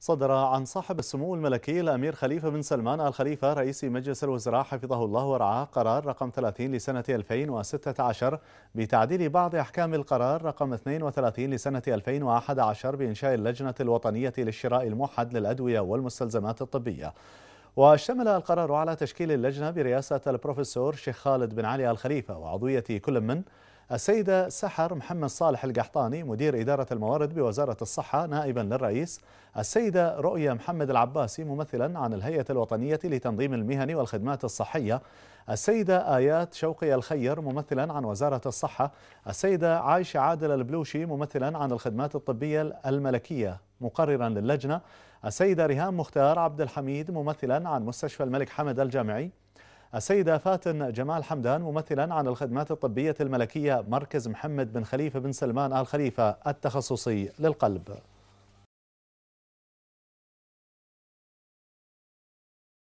صدر عن صاحب السمو الملكي الأمير خليفة بن سلمان الخليفة رئيس مجلس الوزراء حفظه الله ورعاه قرار رقم 30 لسنة 2016 بتعديل بعض أحكام القرار رقم 32 لسنة 2011 بإنشاء اللجنة الوطنية للشراء الموحد للأدوية والمستلزمات الطبية واشتمل القرار على تشكيل اللجنة برئاسة البروفيسور شيخ خالد بن علي الخليفة وعضوية كل من السيدة سحر محمد صالح القحطاني مدير إدارة الموارد بوزارة الصحة نائبا للرئيس السيدة رؤية محمد العباسي ممثلا عن الهيئة الوطنية لتنظيم المهن والخدمات الصحية السيدة آيات شوقي الخير ممثلا عن وزارة الصحة السيدة عايشة عادل البلوشي ممثلا عن الخدمات الطبية الملكية مقررا للجنة السيدة ريهام مختار عبد الحميد ممثلا عن مستشفى الملك حمد الجامعي السيدة فاتن جمال حمدان ممثلا عن الخدمات الطبية الملكية مركز محمد بن خليفة بن سلمان آل خليفة التخصصي للقلب